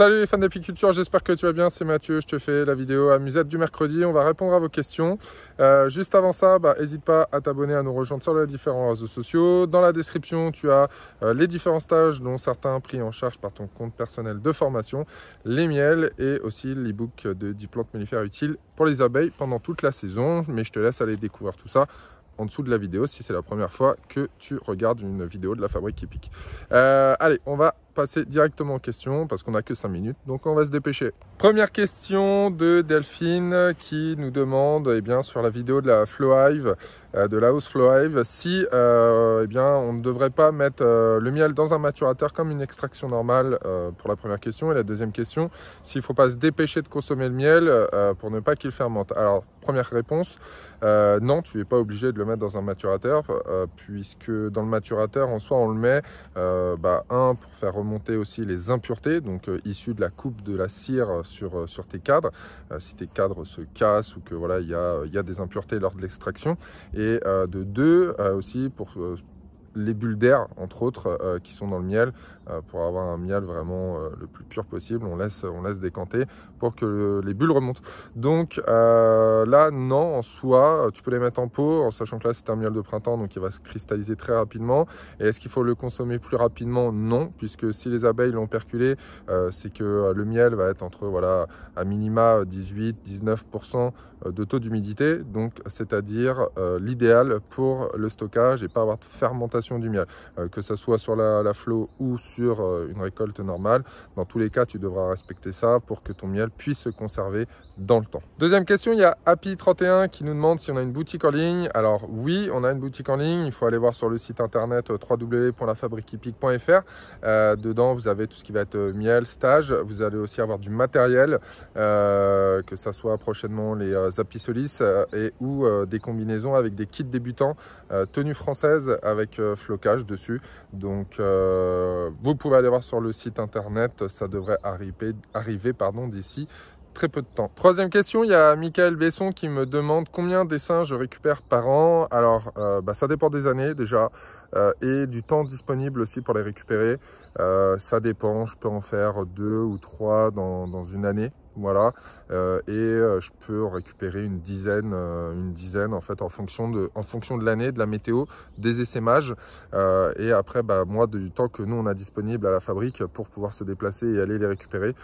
Salut les fans d'apiculture, j'espère que tu vas bien, c'est Mathieu, je te fais la vidéo amusette du mercredi, on va répondre à vos questions. Euh, juste avant ça, n'hésite bah, pas à t'abonner, à nous rejoindre sur les différents réseaux sociaux. Dans la description, tu as euh, les différents stages dont certains pris en charge par ton compte personnel de formation, les miels et aussi l'ebook de 10 plantes mellifères utiles pour les abeilles pendant toute la saison. Mais je te laisse aller découvrir tout ça en dessous de la vidéo si c'est la première fois que tu regardes une vidéo de la fabrique qui pique. Euh, allez, on va passer directement aux questions parce qu'on n'a que 5 minutes, donc on va se dépêcher. Première question de Delphine qui nous demande et eh bien, sur la vidéo de la Flowhive, euh, de la house Flowhive, si et euh, eh bien, on ne devrait pas mettre euh, le miel dans un maturateur comme une extraction normale pour la première question. Et la deuxième question, s'il ne faut pas se dépêcher de consommer le miel pour ne pas qu'il fermente. Alors, première réponse, non, tu n'es pas obligé de le mettre dans un maturateur puisque dans le maturateur, en soi, on le met, bah, un, pour faire remonter aussi les impuretés, donc euh, issues de la coupe de la cire euh, sur, euh, sur tes cadres, si tes cadres se cassent ou que voilà, il y a, y a, des impuretés lors de l'extraction. Et de deux, aussi pour les bulles d'air, entre autres, euh, qui sont dans le miel. Euh, pour avoir un miel vraiment euh, le plus pur possible, on laisse, on laisse décanter pour que les bulles remontent. Donc là, non, en soi, tu peux les mettre en pot, en sachant que là, c'est un miel de printemps, donc il va se cristalliser très rapidement. Et est-ce qu'il faut le consommer plus rapidement Non, puisque si les abeilles l'ont perculé, c'est que le miel va être entre, voilà, à minima 18, 19%, euh, de taux d'humidité, donc c'est-à-dire euh, l'idéal pour le stockage et pas avoir de fermentation du miel. Euh, que ce soit sur la, flot ou sur une récolte normale, dans tous les cas, tu devras respecter ça pour que ton miel puisse se conserver dans le temps. Deuxième question, il y a Happy31 qui nous demande si on a une boutique en ligne. Alors oui, on a une boutique en ligne, il faut aller voir sur le site internet www.lafabriquepique.fr. dedans, vous avez tout ce qui va être miel, stage, vous allez aussi avoir du matériel, que ça soit prochainement les euh, solis euh, et ou euh, des combinaisons avec des kits débutants, tenues françaises avec flocage dessus. Donc vous pouvez aller voir sur le site internet, ça devrait arriver, arriver pardon d'ici très peu de temps. Troisième question, il y a Michael Besson qui me demande combien de dessins je récupère par an. Alors, bah, ça dépend des années déjà et du temps disponible aussi pour les récupérer. ça dépend, je peux en faire deux ou trois dans une année voilà. Euh, et euh, je peux en récupérer une dizaine, euh, une dizaine en fait en fonction de, en fonction de l'année, de la météo, des essaimages. et après, bah, moi, du temps que nous on a disponible à la fabrique pour pouvoir se déplacer et aller les récupérer.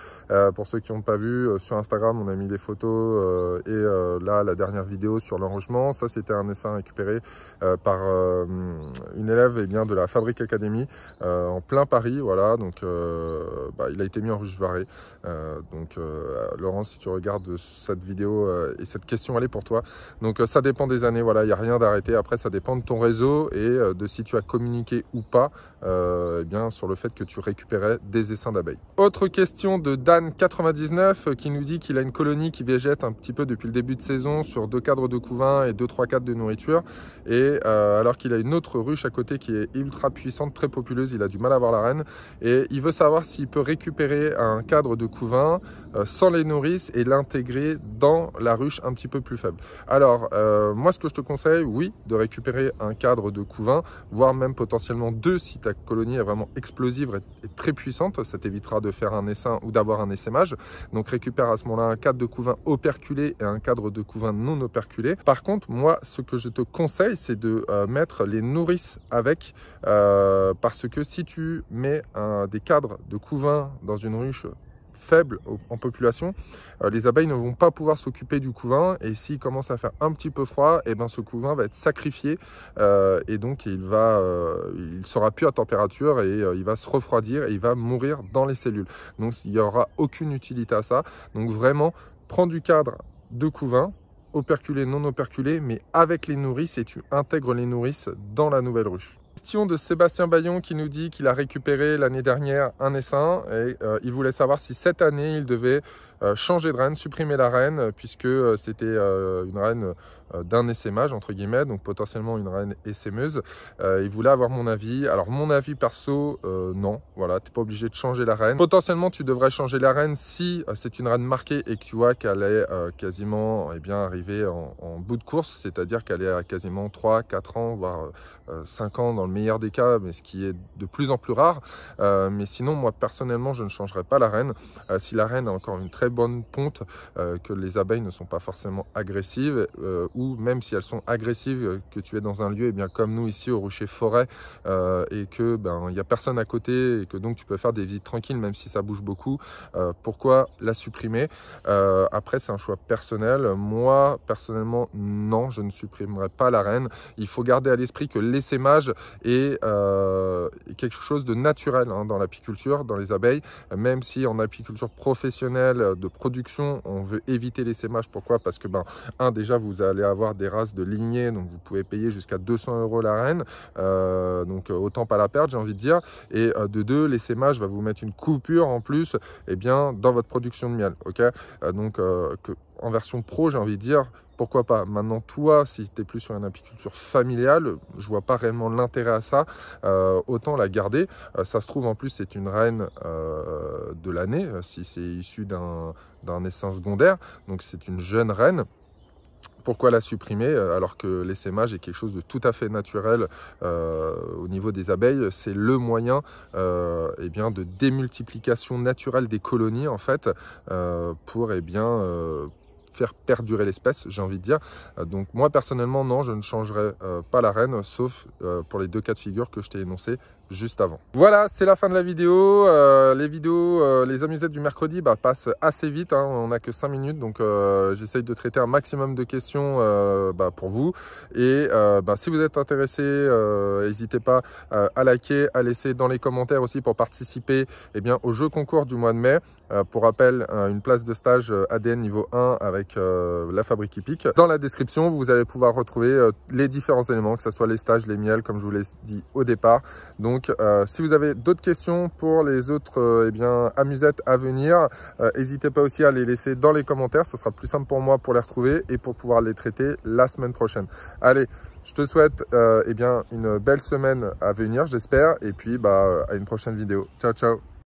pour ceux qui n'ont pas vu, sur Instagram, on a mis des photos et là la dernière vidéo sur l'enrochement. Ça, c'était un essaim récupéré par une élève et eh bien, de la Fabrique Academy en plein Paris. Voilà, donc bah, il a été mis en Rouge varée donc euh, Laurent, si tu regardes cette vidéo euh, et cette question, elle est pour toi. Donc euh, ça dépend des années, voilà, il n'y a rien d'arrêté. Après, ça dépend de ton réseau et de si tu as communiqué ou pas eh bien, sur le fait que tu récupérais des essaims d'abeilles. Autre question de Dan99 qui nous dit qu'il a une colonie qui végète un petit peu depuis le début de saison sur deux cadres de couvain et deux, trois cadres de nourriture. Et alors qu'il a une autre ruche à côté qui est ultra puissante, très populeuse, il a du mal à voir la reine. Et il veut savoir s'il peut récupérer un cadre de couvain sans les nourrices et l'intégrer dans la ruche un petit peu plus faible. Alors, euh, moi, ce que je te conseille, oui, de récupérer un cadre de couvain, voire même potentiellement deux si ta colonie est vraiment explosive et, très puissante. Ça t'évitera de faire un essaim ou d'avoir un essaimage. Donc, récupère à ce moment-là un cadre de couvain operculé et un cadre de couvain non operculé. Par contre, moi, ce que je te conseille, c'est de euh, mettre les nourrices avec euh, parce que si tu mets des cadres de couvain dans une ruche faible en population, euh, les abeilles ne vont pas pouvoir s'occuper du couvain et s'il commence à faire un petit peu froid, et eh ben ce couvain va être sacrifié euh, et donc il va, euh, il sera plus à température et il va se refroidir et il va mourir dans les cellules. Donc il n'y aura aucune utilité à ça. Donc vraiment, prends du cadre de couvain operculé, non operculé, mais avec les nourrices et tu intègres les nourrices dans la nouvelle ruche de Sébastien Bayon qui nous dit qu'il a récupéré l'année dernière un essaim et euh, il voulait savoir si cette année il devait euh, changer de reine, supprimer la reine, euh, puisque euh, c'était une reine d'un essaimage, entre guillemets, donc potentiellement une reine essaimeuse. il voulait avoir mon avis. Alors, mon avis perso, non. Voilà, t'es pas obligé de changer la reine. Potentiellement, tu devrais changer la reine si c'est une reine marquée et que tu vois qu'elle est quasiment eh bien, arrivée en, en bout de course, c'est-à-dire qu'elle est à quasiment 3, 4 ans, voire 5 ans dans le meilleur des cas, mais ce qui est de plus en plus rare. mais sinon, moi, personnellement, je ne changerai pas la reine. si la reine a encore une très bonne ponte, euh, que les abeilles ne sont pas forcément agressives, euh, ou même si elles sont agressives, euh, que tu es dans un lieu, et eh bien comme nous ici au Rocher Forêt, et que ben il n'y a personne à côté, et que donc tu peux faire des visites tranquilles, même si ça bouge beaucoup. pourquoi la supprimer Après, c'est un choix personnel. Moi, personnellement, non, je ne supprimerai pas la reine. Il faut garder à l'esprit que l'essaimage est quelque chose de naturel hein, dans l'apiculture, dans les abeilles, même si en apiculture professionnelle, de production, on veut éviter les sémages, Pourquoi Parce que, ben, un, déjà, vous allez avoir des races de lignées, donc vous pouvez payer jusqu'à 200 euros la reine. Euh, donc, euh, autant pas la perdre, j'ai envie de dire. Et euh, de deux, les sémages va vous mettre une coupure en plus, et eh bien, dans votre production de miel. Ok Donc, que en version pro, j'ai envie de dire, pourquoi pas. Maintenant, toi, si tu es plus sur une apiculture familiale, je vois pas vraiment l'intérêt à ça. Euh, autant la garder. Euh, ça se trouve, en plus, c'est une reine euh, de l'année, si c'est issu d'un essaim secondaire. Donc, c'est une jeune reine pourquoi la supprimer alors que l'essaimage est quelque chose de tout à fait naturel au niveau des abeilles C'est le moyen euh, eh bien, de démultiplication naturelle des colonies en fait pour et eh bien faire perdurer l'espèce, j'ai envie de dire. Euh, donc moi personnellement, non, je ne changerai euh, pas la reine, sauf euh, pour les deux cas de figure que je t'ai énoncés, juste avant. Voilà, c'est la fin de la vidéo. Euh, les vidéos, euh, les amusettes du mercredi bah, passent assez vite. Hein. On n'a que 5 minutes, donc euh, j'essaye de traiter un maximum de questions bah, pour vous. Et bah, si vous êtes intéressé, n'hésitez pas à liker, à laisser dans les commentaires aussi pour participer eh bien, au jeu concours du mois de mai. pour rappel, une place de stage ADN niveau 1 avec la fabrique hippique. Dans la description, vous allez pouvoir retrouver les différents éléments, que ce soit les stages, les miels, comme je vous l'ai dit au départ. Donc, donc, euh, si vous avez d'autres questions pour les autres euh, eh bien, amusettes à venir, euh, n'hésitez pas aussi à les laisser dans les commentaires. Ce sera plus simple pour moi pour les retrouver et pour pouvoir les traiter la semaine prochaine. Allez, je te souhaite eh bien, une belle semaine à venir, j'espère. Et puis, bah, à une prochaine vidéo. Ciao, ciao